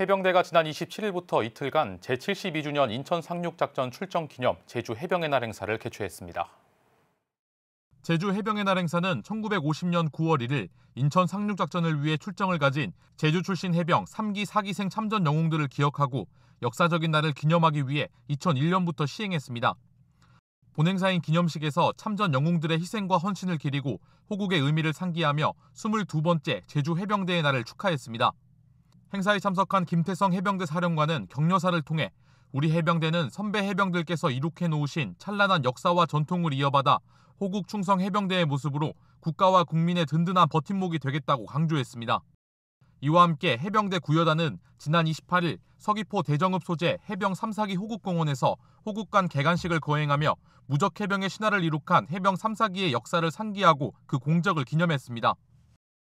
해병대가 지난 27일부터 이틀간 제72주년 인천 상륙작전 출정 기념 제주 해병의 날 행사를 개최했습니다. 제주 해병의 날 행사는 1950년 9월 1일 인천 상륙작전을 위해 출정을 가진 제주 출신 해병 3기 4기생 참전 영웅들을 기억하고 역사적인 날을 기념하기 위해 2001년부터 시행했습니다. 본행사인 기념식에서 참전 영웅들의 희생과 헌신을 기리고 호국의 의미를 상기하며 22번째 제주 해병대의 날을 축하했습니다. 행사에 참석한 김태성 해병대 사령관은 격려사를 통해 우리 해병대는 선배 해병들께서 이룩해 놓으신 찬란한 역사와 전통을 이어받아 호국 충성 해병대의 모습으로 국가와 국민의 든든한 버팀목이 되겠다고 강조했습니다. 이와 함께 해병대 구여단은 지난 28일 서귀포 대정읍 소재 해병 3사기 호국공원에서 호국간 개간식을 거행하며 무적 해병의 신화를 이룩한 해병 3사기의 역사를 상기하고 그 공적을 기념했습니다.